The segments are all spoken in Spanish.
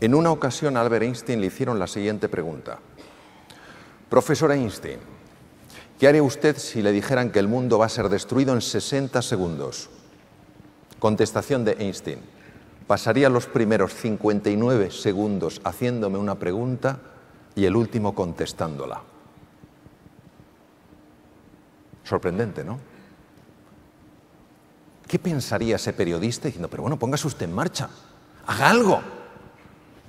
En una ocasión a Albert Einstein le hicieron la siguiente pregunta. Profesor Einstein, ¿qué haría usted si le dijeran que el mundo va a ser destruido en 60 segundos? Contestación de Einstein. Pasaría los primeros 59 segundos haciéndome una pregunta y el último contestándola. Sorprendente, ¿no? ¿Qué pensaría ese periodista diciendo, pero bueno, póngase usted en marcha, haga algo?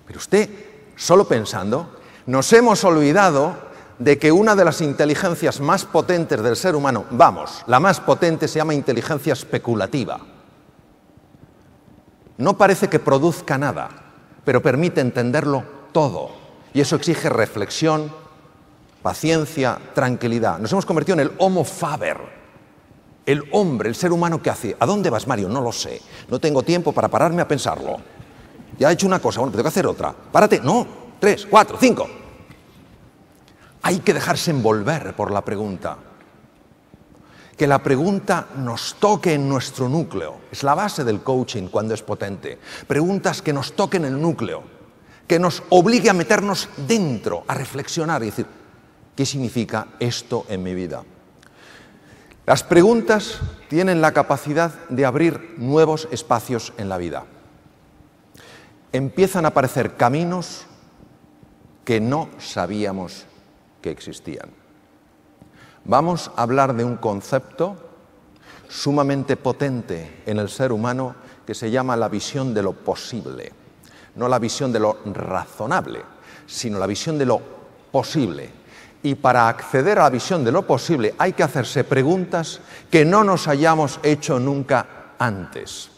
Pero usted, solo pensando, nos hemos olvidado de que una de las inteligencias más potentes del ser humano, vamos, la más potente se llama inteligencia especulativa. No parece que produzca nada, pero permite entenderlo todo. Y eso exige reflexión, paciencia, tranquilidad. Nos hemos convertido en el Homo Faber, el hombre, el ser humano que hace. ¿A dónde vas, Mario? No lo sé. No tengo tiempo para pararme a pensarlo. Ya ha hecho una cosa, bueno, pero tengo que hacer otra. Párate, no, tres, cuatro, cinco. Hay que dejarse envolver por la pregunta. Que la pregunta nos toque en nuestro núcleo. Es la base del coaching cuando es potente. Preguntas que nos toquen el núcleo, que nos obligue a meternos dentro, a reflexionar y decir, ¿qué significa esto en mi vida? Las preguntas tienen la capacidad de abrir nuevos espacios en la vida empiezan a aparecer caminos que no sabíamos que existían. Vamos a hablar de un concepto sumamente potente en el ser humano que se llama la visión de lo posible. No la visión de lo razonable, sino la visión de lo posible. Y para acceder a la visión de lo posible hay que hacerse preguntas que no nos hayamos hecho nunca antes.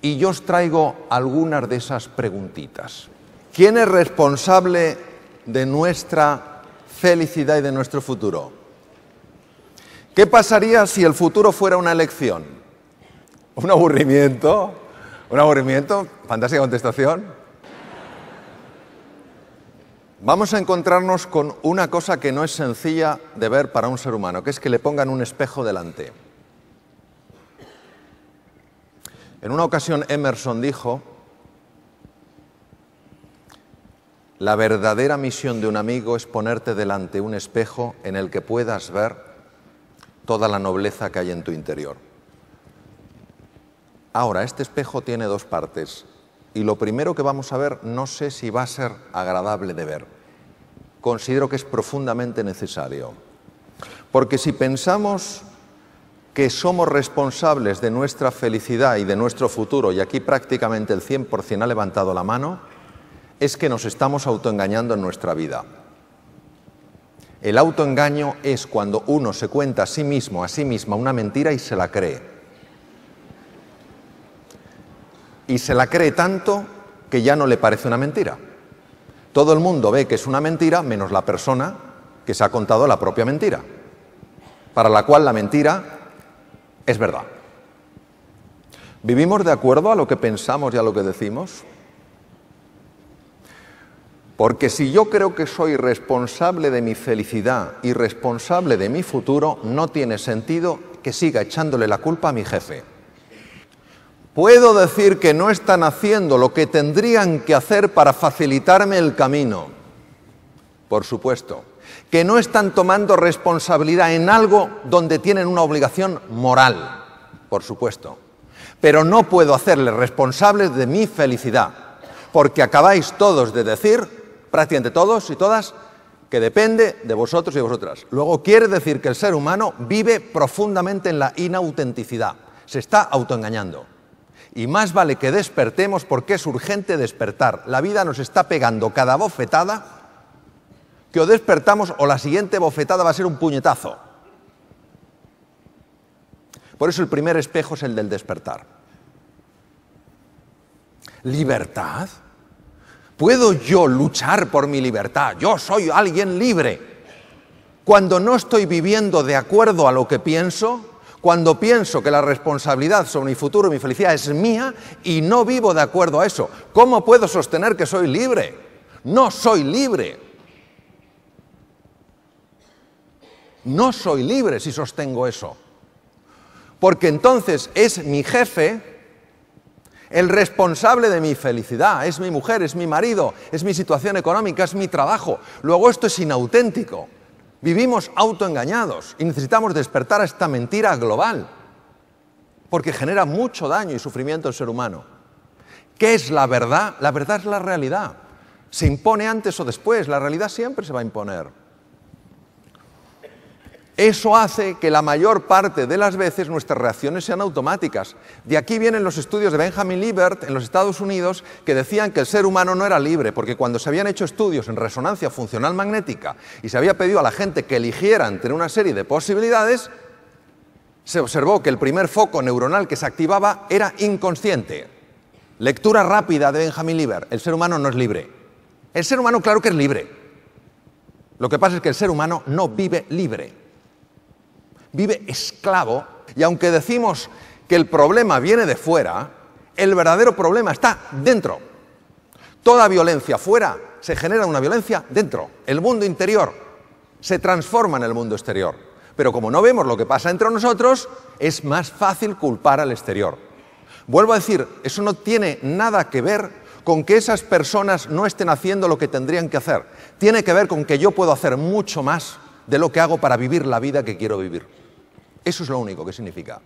Y yo os traigo algunas de esas preguntitas. ¿Quién es responsable de nuestra felicidad y de nuestro futuro? ¿Qué pasaría si el futuro fuera una elección? ¿Un aburrimiento? ¿Un aburrimiento? Fantástica contestación. Vamos a encontrarnos con una cosa que no es sencilla de ver para un ser humano, que es que le pongan un espejo delante. En una ocasión Emerson dijo, la verdadera misión de un amigo es ponerte delante un espejo en el que puedas ver toda la nobleza que hay en tu interior. Ahora, este espejo tiene dos partes y lo primero que vamos a ver no sé si va a ser agradable de ver. Considero que es profundamente necesario. Porque si pensamos que somos responsables de nuestra felicidad y de nuestro futuro, y aquí prácticamente el 100% ha levantado la mano, es que nos estamos autoengañando en nuestra vida. El autoengaño es cuando uno se cuenta a sí mismo, a sí misma, una mentira y se la cree. Y se la cree tanto que ya no le parece una mentira. Todo el mundo ve que es una mentira menos la persona que se ha contado la propia mentira, para la cual la mentira es verdad. ¿Vivimos de acuerdo a lo que pensamos y a lo que decimos? Porque si yo creo que soy responsable de mi felicidad y responsable de mi futuro, no tiene sentido que siga echándole la culpa a mi jefe. Puedo decir que no están haciendo lo que tendrían que hacer para facilitarme el camino. Por supuesto que no están tomando responsabilidad en algo donde tienen una obligación moral, por supuesto. Pero no puedo hacerles responsables de mi felicidad, porque acabáis todos de decir, prácticamente todos y todas, que depende de vosotros y vosotras. Luego quiere decir que el ser humano vive profundamente en la inautenticidad, se está autoengañando. Y más vale que despertemos porque es urgente despertar. La vida nos está pegando cada bofetada que o despertamos o la siguiente bofetada va a ser un puñetazo. Por eso el primer espejo es el del despertar. ¿Libertad? ¿Puedo yo luchar por mi libertad? Yo soy alguien libre. Cuando no estoy viviendo de acuerdo a lo que pienso, cuando pienso que la responsabilidad sobre mi futuro y mi felicidad es mía y no vivo de acuerdo a eso, ¿cómo puedo sostener que soy libre? No soy libre. No soy libre si sostengo eso. Porque entonces es mi jefe el responsable de mi felicidad, es mi mujer, es mi marido, es mi situación económica, es mi trabajo. Luego esto es inauténtico. Vivimos autoengañados y necesitamos despertar a esta mentira global, porque genera mucho daño y sufrimiento al ser humano. ¿Qué es la verdad? La verdad es la realidad. Se impone antes o después, la realidad siempre se va a imponer. Eso hace que la mayor parte de las veces nuestras reacciones sean automáticas. De aquí vienen los estudios de Benjamin Liebert en los Estados Unidos que decían que el ser humano no era libre, porque cuando se habían hecho estudios en resonancia funcional magnética y se había pedido a la gente que eligiera entre una serie de posibilidades, se observó que el primer foco neuronal que se activaba era inconsciente. Lectura rápida de Benjamin Liebert, el ser humano no es libre. El ser humano claro que es libre. Lo que pasa es que el ser humano no vive libre vive esclavo y aunque decimos que el problema viene de fuera, el verdadero problema está dentro. Toda violencia fuera se genera una violencia dentro. El mundo interior se transforma en el mundo exterior. Pero como no vemos lo que pasa entre nosotros, es más fácil culpar al exterior. Vuelvo a decir, eso no tiene nada que ver con que esas personas no estén haciendo lo que tendrían que hacer. Tiene que ver con que yo puedo hacer mucho más de lo que hago para vivir la vida que quiero vivir. Eso es lo único que significa.